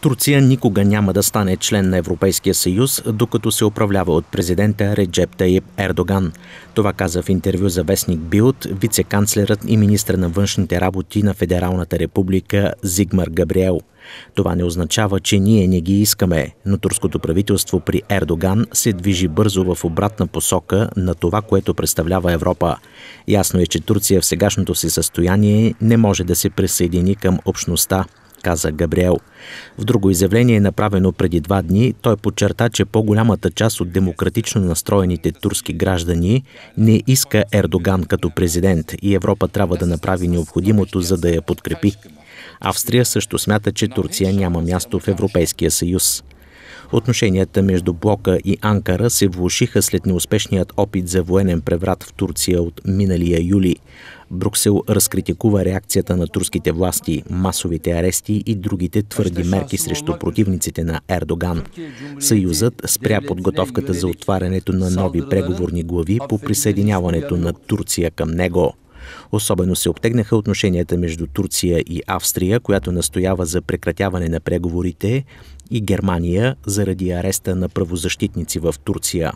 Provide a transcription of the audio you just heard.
Турция никога няма да стане член на Европейския съюз, докато се управлява от президента Реджеп Таип Ердоган. Това каза в интервю за вестник Билд вице-канцлерът и министр на външните работи на Федералната република Зигмар Габриел. Това не означава, че ние не ги искаме, но турското правителство при Ердоган се движи бързо в обратна посока на това, което представлява Европа. Ясно е, че Турция в сегашното си състояние не може да се присъедини към общността – каза Габриел. В друго изявление, направено преди два дни, той подчерта, че по-голямата част от демократично настроените турски граждани не иска Ердоган като президент и Европа трябва да направи необходимото, за да я подкрепи. Австрия също смята, че Турция няма място в Европейския съюз. Отношенията между Блока и Анкара се влушиха след неуспешният опит за военен преврат в Турция от миналия юли. Бруксел разкритикува реакцията на турските власти, масовите арести и другите твърди мерки срещу противниците на Ердоган. Съюзът спря подготовката за отварянето на нови преговорни глави по присъединяването на Турция към него. Особено се обтегнаха отношенията между Турция и Австрия, която настоява за прекратяване на преговорите, и Германия заради ареста на правозащитници в Турция.